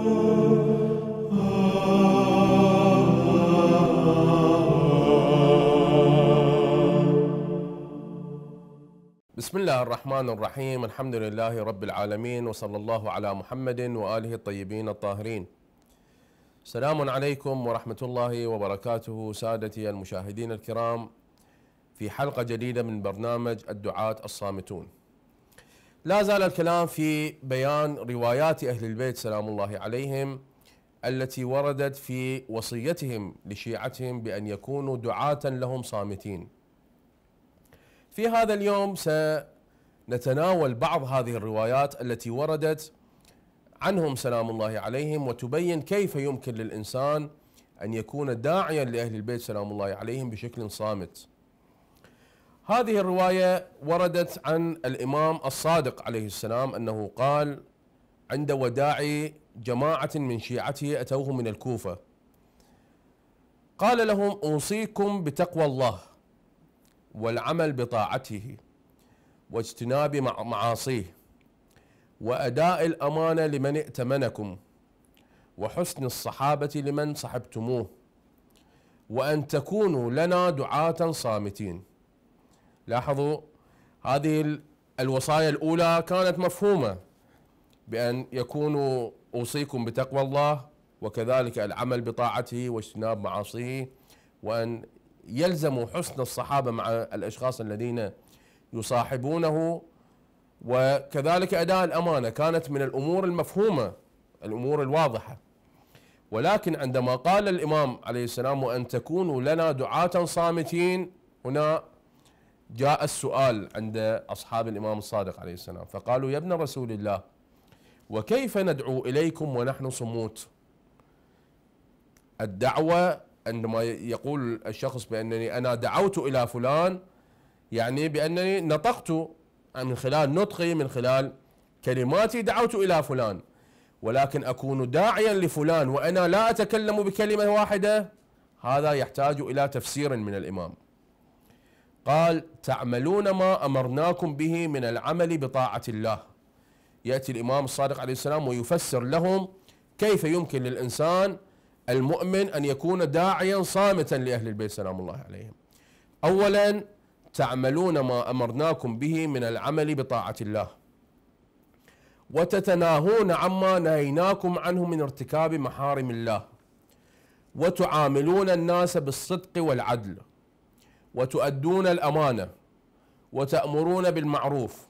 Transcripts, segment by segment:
بسم الله الرحمن الرحيم الحمد لله رب العالمين وصلى الله على محمد واله الطيبين الطاهرين. السلام عليكم ورحمه الله وبركاته سادتي المشاهدين الكرام في حلقه جديده من برنامج الدعاة الصامتون. لا زال الكلام في بيان روايات أهل البيت سلام الله عليهم التي وردت في وصيتهم لشيعتهم بأن يكونوا دعاة لهم صامتين في هذا اليوم سنتناول بعض هذه الروايات التي وردت عنهم سلام الله عليهم وتبين كيف يمكن للإنسان أن يكون داعيا لأهل البيت سلام الله عليهم بشكل صامت هذه الرواية وردت عن الإمام الصادق عليه السلام أنه قال عند وداع جماعة من شيعته أتوه من الكوفة قال لهم أوصيكم بتقوى الله والعمل بطاعته واجتناب معاصيه وأداء الأمانة لمن ائتمنكم وحسن الصحابة لمن صحبتموه وأن تكونوا لنا دعاة صامتين لاحظوا هذه الوصايا الأولى كانت مفهومة بأن يكونوا أوصيكم بتقوى الله وكذلك العمل بطاعته واجتناب معاصيه وأن يلزموا حسن الصحابة مع الأشخاص الذين يصاحبونه وكذلك أداء الأمانة كانت من الأمور المفهومة الأمور الواضحة ولكن عندما قال الإمام عليه السلام وأن تكونوا لنا دعاة صامتين هنا جاء السؤال عند أصحاب الإمام الصادق عليه السلام فقالوا يا ابن رسول الله وكيف ندعو إليكم ونحن صموت الدعوة عندما يقول الشخص بأنني أنا دعوت إلى فلان يعني بأنني نطقت من خلال نطقي من خلال كلماتي دعوت إلى فلان ولكن أكون داعيا لفلان وأنا لا أتكلم بكلمة واحدة هذا يحتاج إلى تفسير من الإمام قال تعملون ما أمرناكم به من العمل بطاعة الله يأتي الإمام الصادق عليه السلام ويفسر لهم كيف يمكن للإنسان المؤمن أن يكون داعيا صامتا لأهل البيت سلام الله عليهم أولا تعملون ما أمرناكم به من العمل بطاعة الله وتتناهون عما نهيناكم عنه من ارتكاب محارم الله وتعاملون الناس بالصدق والعدل وتؤدون الامانه وتامرون بالمعروف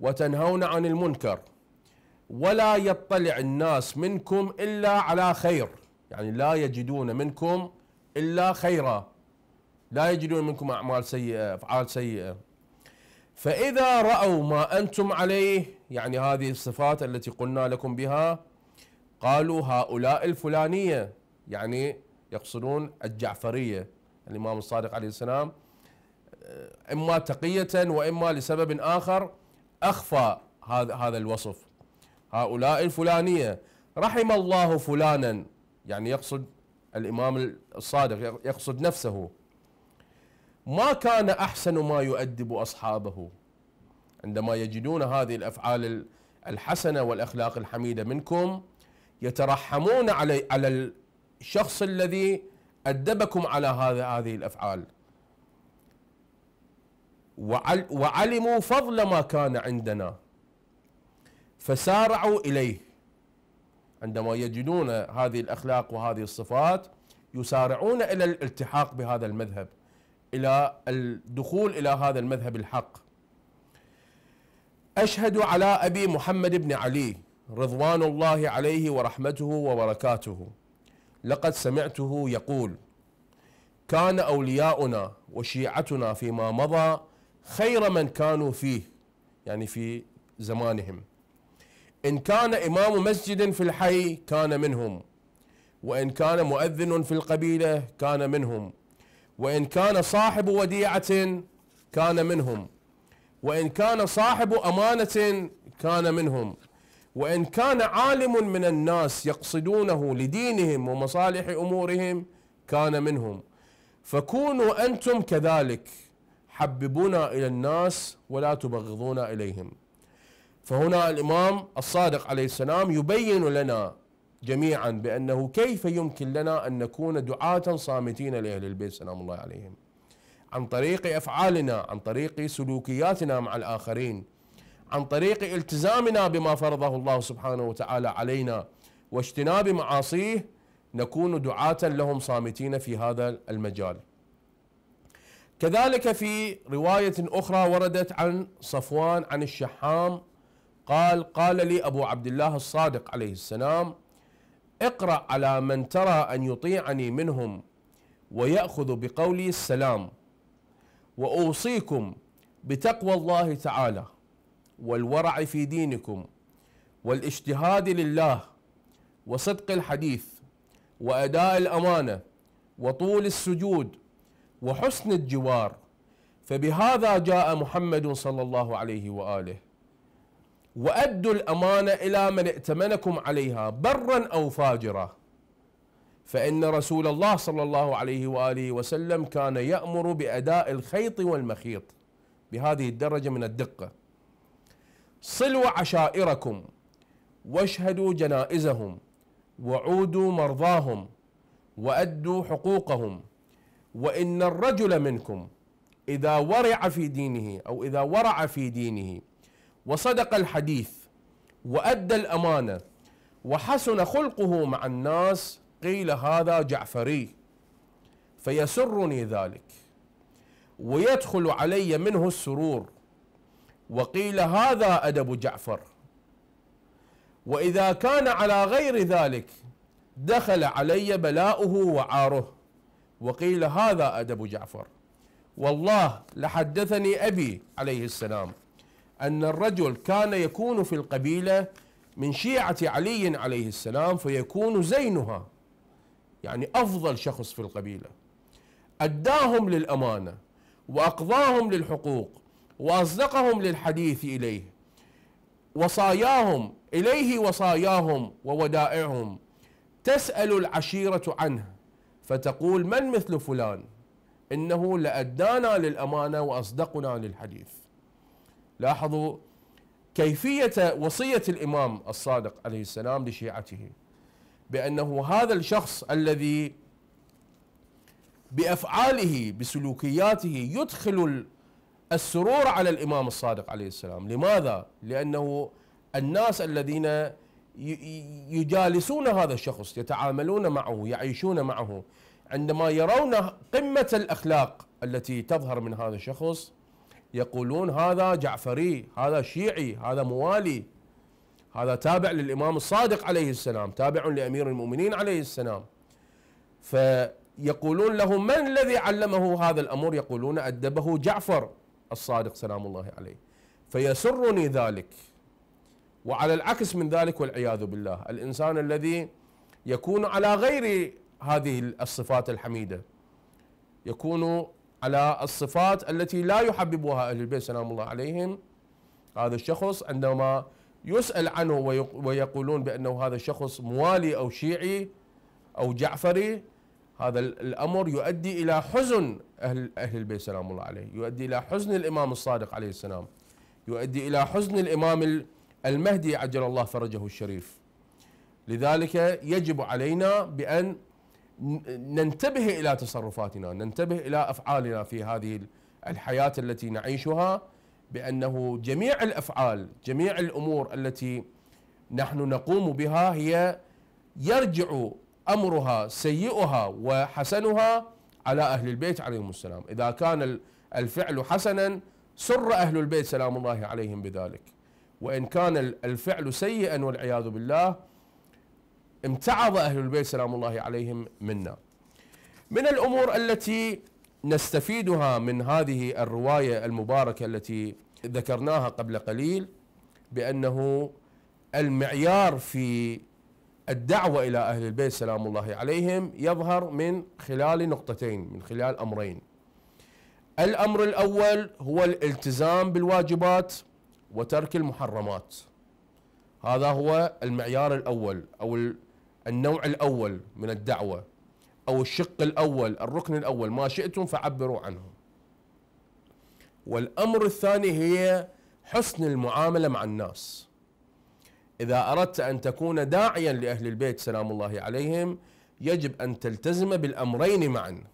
وتنهون عن المنكر ولا يطلع الناس منكم الا على خير يعني لا يجدون منكم الا خيرا لا يجدون منكم اعمال سيئه افعال سيئه فاذا راوا ما انتم عليه يعني هذه الصفات التي قلنا لكم بها قالوا هؤلاء الفلانيه يعني يقصدون الجعفريه الإمام الصادق عليه السلام إما تقية وإما لسبب آخر أخفى هذا الوصف هؤلاء الفلانية رحم الله فلانا يعني يقصد الإمام الصادق يقصد نفسه ما كان أحسن ما يؤدب أصحابه عندما يجدون هذه الأفعال الحسنة والأخلاق الحميدة منكم يترحمون على على الشخص الذي أدبكم على هذا هذه الأفعال وعلموا فضل ما كان عندنا فسارعوا إليه عندما يجدون هذه الأخلاق وهذه الصفات يسارعون إلى الالتحاق بهذا المذهب إلى الدخول إلى هذا المذهب الحق أشهد على أبي محمد بن علي رضوان الله عليه ورحمته وبركاته لقد سمعته يقول كان أولياؤنا وشيعتنا فيما مضى خير من كانوا فيه يعني في زمانهم إن كان إمام مسجد في الحي كان منهم وإن كان مؤذن في القبيلة كان منهم وإن كان صاحب وديعة كان منهم وإن كان صاحب أمانة كان منهم وإن كان عالم من الناس يقصدونه لدينهم ومصالح أمورهم كان منهم فكونوا أنتم كذلك حببونا إلى الناس ولا تبغضونا إليهم فهنا الإمام الصادق عليه السلام يبين لنا جميعا بأنه كيف يمكن لنا أن نكون دعاة صامتين لأهل البيت سلام الله عليهم عن طريق أفعالنا عن طريق سلوكياتنا مع الآخرين عن طريق التزامنا بما فرضه الله سبحانه وتعالى علينا واجتناب معاصيه نكون دعاة لهم صامتين في هذا المجال. كذلك في رواية أخرى وردت عن صفوان عن الشحام قال قال لي أبو عبد الله الصادق عليه السلام اقرأ على من ترى أن يطيعني منهم ويأخذ بقولي السلام وأوصيكم بتقوى الله تعالى والورع في دينكم والاجتهاد لله وصدق الحديث واداء الامانه وطول السجود وحسن الجوار فبهذا جاء محمد صلى الله عليه واله وادوا الامانه الى من ائتمنكم عليها برا او فاجرا فان رسول الله صلى الله عليه واله وسلم كان يامر باداء الخيط والمخيط بهذه الدرجه من الدقه صلوا عشائركم واشهدوا جنائزهم وعودوا مرضاهم وادوا حقوقهم وان الرجل منكم اذا ورع في دينه او اذا ورع في دينه وصدق الحديث وادى الامانه وحسن خلقه مع الناس قيل هذا جعفري فيسرني ذلك ويدخل علي منه السرور وقيل هذا أدب جعفر وإذا كان على غير ذلك دخل علي بلاؤه وعاره وقيل هذا أدب جعفر والله لحدثني أبي عليه السلام أن الرجل كان يكون في القبيلة من شيعة علي عليه السلام فيكون زينها يعني أفضل شخص في القبيلة أداهم للأمانة وأقضاهم للحقوق وأصدقهم للحديث إليه وصاياهم إليه وصاياهم وودائعهم تسأل العشيرة عنه فتقول من مثل فلان إنه لأدانا للأمانة وأصدقنا للحديث لاحظوا كيفية وصية الإمام الصادق عليه السلام لشيعته بأنه هذا الشخص الذي بأفعاله بسلوكياته يدخل السرور على الامام الصادق عليه السلام، لماذا؟ لانه الناس الذين يجالسون هذا الشخص، يتعاملون معه، يعيشون معه، عندما يرون قمه الاخلاق التي تظهر من هذا الشخص يقولون هذا جعفري، هذا شيعي، هذا موالي، هذا تابع للامام الصادق عليه السلام، تابع لامير المؤمنين عليه السلام. فيقولون له من الذي علمه هذا الامر؟ يقولون ادبه جعفر الصادق سلام الله عليه فيسرني ذلك وعلى العكس من ذلك والعياذ بالله الانسان الذي يكون على غير هذه الصفات الحميده يكون على الصفات التي لا يحببها اهل البيت سلام الله عليهم هذا الشخص عندما يسال عنه ويقولون بانه هذا الشخص موالي او شيعي او جعفري هذا الأمر يؤدي إلى حزن أهل, أهل البيت سلام الله عليه يؤدي إلى حزن الإمام الصادق عليه السلام يؤدي إلى حزن الإمام المهدي عجل الله فرجه الشريف لذلك يجب علينا بأن ننتبه إلى تصرفاتنا ننتبه إلى أفعالنا في هذه الحياة التي نعيشها بأنه جميع الأفعال جميع الأمور التي نحن نقوم بها هي يرجع أمرها سيئها وحسنها على أهل البيت عليهم السلام إذا كان الفعل حسنا سر أهل البيت سلام الله عليهم بذلك وإن كان الفعل سيئا والعياذ بالله امتعض أهل البيت سلام الله عليهم منا من الأمور التي نستفيدها من هذه الرواية المباركة التي ذكرناها قبل قليل بأنه المعيار في الدعوة إلى أهل البيت سلام الله عليهم يظهر من خلال نقطتين من خلال أمرين الأمر الأول هو الالتزام بالواجبات وترك المحرمات هذا هو المعيار الأول أو النوع الأول من الدعوة أو الشق الأول الركن الأول ما شئتم فعبروا عنه والأمر الثاني هي حسن المعاملة مع الناس إذا أردت أن تكون داعيا لأهل البيت سلام الله عليهم يجب أن تلتزم بالأمرين معا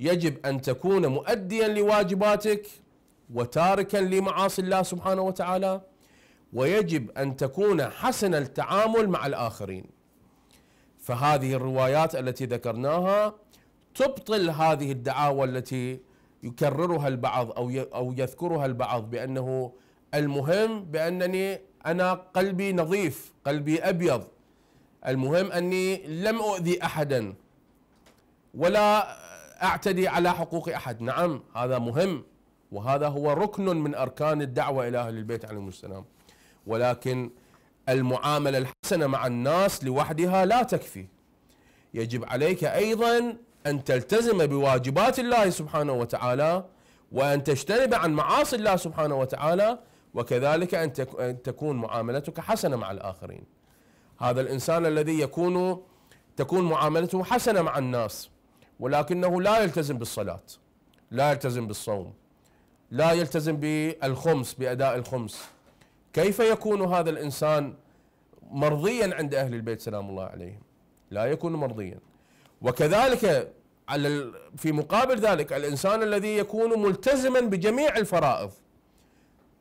يجب أن تكون مؤديا لواجباتك وتاركا لمعاصي الله سبحانه وتعالى ويجب أن تكون حسن التعامل مع الآخرين فهذه الروايات التي ذكرناها تبطل هذه الدعاوى التي يكررها البعض أو يذكرها البعض بأنه المهم بأنني أنا قلبي نظيف قلبي أبيض المهم أني لم أؤذي أحدا ولا أعتدي على حقوق أحد نعم هذا مهم وهذا هو ركن من أركان الدعوة إلى أهل البيت عليهم السلام ولكن المعاملة الحسنة مع الناس لوحدها لا تكفي يجب عليك أيضا أن تلتزم بواجبات الله سبحانه وتعالى وأن تجتنب عن معاصي الله سبحانه وتعالى وكذلك أن تكون معاملتك حسنة مع الآخرين هذا الإنسان الذي يكون تكون معاملته حسنة مع الناس ولكنه لا يلتزم بالصلاة لا يلتزم بالصوم لا يلتزم بالخمس بأداء الخمس كيف يكون هذا الإنسان مرضيا عند أهل البيت سلام الله عليهم لا يكون مرضيا وكذلك على في مقابل ذلك الإنسان الذي يكون ملتزما بجميع الفرائض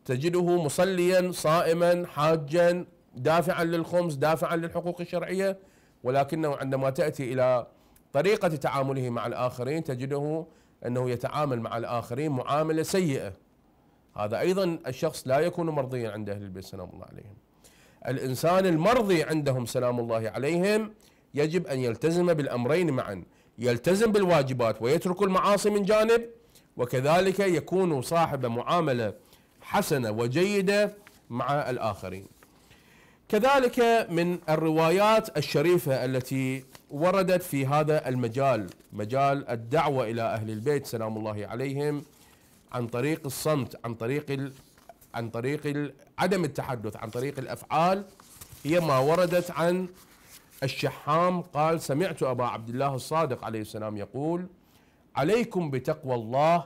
تجده مصليا صائما حاجا دافعا للخمس دافعا للحقوق الشرعيه ولكنه عندما تاتي الى طريقه تعامله مع الاخرين تجده انه يتعامل مع الاخرين معامله سيئه هذا ايضا الشخص لا يكون مرضيا عند اهل البيت سلام الله عليهم الانسان المرضي عندهم سلام الله عليهم يجب ان يلتزم بالامرين معا يلتزم بالواجبات ويترك المعاصي من جانب وكذلك يكون صاحب معامله حسنة وجيدة مع الآخرين كذلك من الروايات الشريفة التي وردت في هذا المجال مجال الدعوة إلى أهل البيت سلام الله عليهم عن طريق الصمت عن طريق ال عن طريق عدم التحدث عن طريق الأفعال هي ما وردت عن الشحام قال سمعت أبا عبد الله الصادق عليه السلام يقول عليكم بتقوى الله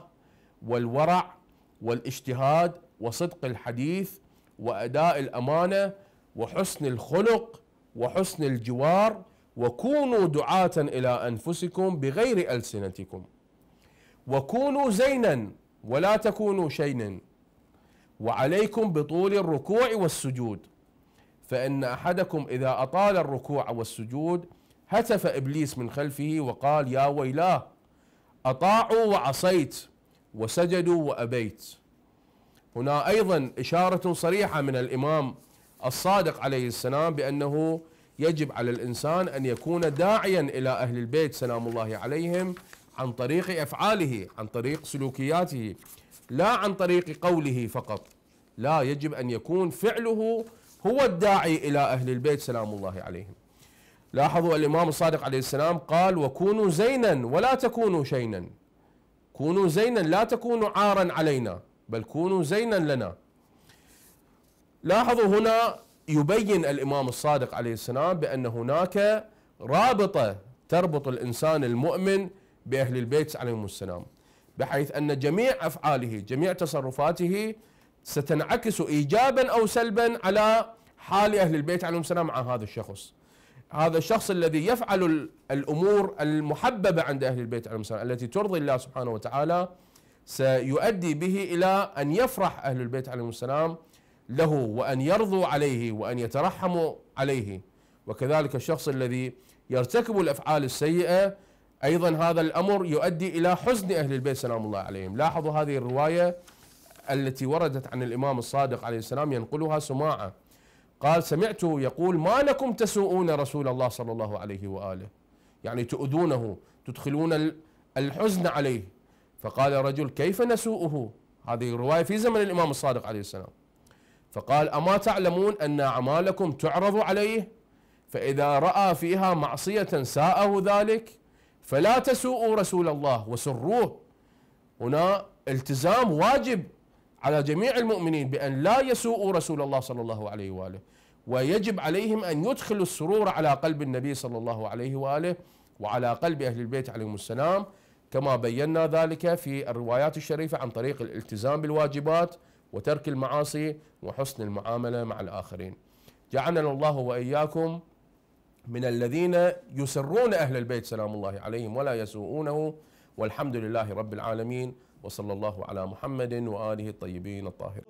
والورع والاجتهاد وصدق الحديث واداء الامانه وحسن الخلق وحسن الجوار وكونوا دعاة الى انفسكم بغير السنتكم وكونوا زينا ولا تكونوا شينا وعليكم بطول الركوع والسجود فان احدكم اذا اطال الركوع والسجود هتف ابليس من خلفه وقال يا ويلاه اطاعوا وعصيت وسجدوا وابيت هنا أيضا إشارة صريحة من الإمام الصادق عليه السلام بأنه يجب على الإنسان أن يكون داعيا إلى أهل البيت سلام الله عليهم عن طريق أفعاله عن طريق سلوكياته لا عن طريق قوله فقط لا يجب أن يكون فعله هو الداعي إلى أهل البيت سلام الله عليهم لاحظوا الإمام الصادق عليه السلام قال وكونوا زينا ولا تكونوا شينا كونوا زينا لا تكونوا عارا علينا بل كونوا زينا لنا لاحظوا هنا يبين الإمام الصادق عليه السلام بأن هناك رابطة تربط الإنسان المؤمن بأهل البيت عليهم السلام بحيث أن جميع أفعاله جميع تصرفاته ستنعكس إيجابا أو سلبا على حال أهل البيت عليهم السلام مع هذا الشخص هذا الشخص الذي يفعل الأمور المحببة عند أهل البيت عليهم السلام التي ترضي الله سبحانه وتعالى سيؤدي به إلى أن يفرح أهل البيت عليهم السلام له وأن يرضوا عليه وأن يترحموا عليه وكذلك الشخص الذي يرتكب الأفعال السيئة أيضا هذا الأمر يؤدي إلى حزن أهل البيت سلام الله عليهم لاحظوا هذه الرواية التي وردت عن الإمام الصادق عليه السلام ينقلها سماعة قال سمعته يقول ما لكم تسوؤون رسول الله صلى الله عليه وآله يعني تؤذونه تدخلون الحزن عليه فقال رجل كيف نسوءه هذه الرواية في زمن الإمام الصادق عليه السلام فقال أما تعلمون أن أعمالكم تعرض عليه فإذا رأى فيها معصية ساءه ذلك فلا تسوءوا رسول الله وسروه هنا التزام واجب على جميع المؤمنين بأن لا يسوءوا رسول الله صلى الله عليه وآله ويجب عليهم أن يدخلوا السرور على قلب النبي صلى الله عليه وآله وعلى قلب أهل البيت عليهم السلام كما بينا ذلك في الروايات الشريفة عن طريق الالتزام بالواجبات وترك المعاصي وحسن المعاملة مع الآخرين جعلنا الله وإياكم من الذين يسرون أهل البيت سلام الله عليهم ولا يسوؤونه والحمد لله رب العالمين وصلى الله على محمد وآله الطيبين الطاهرين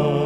آه.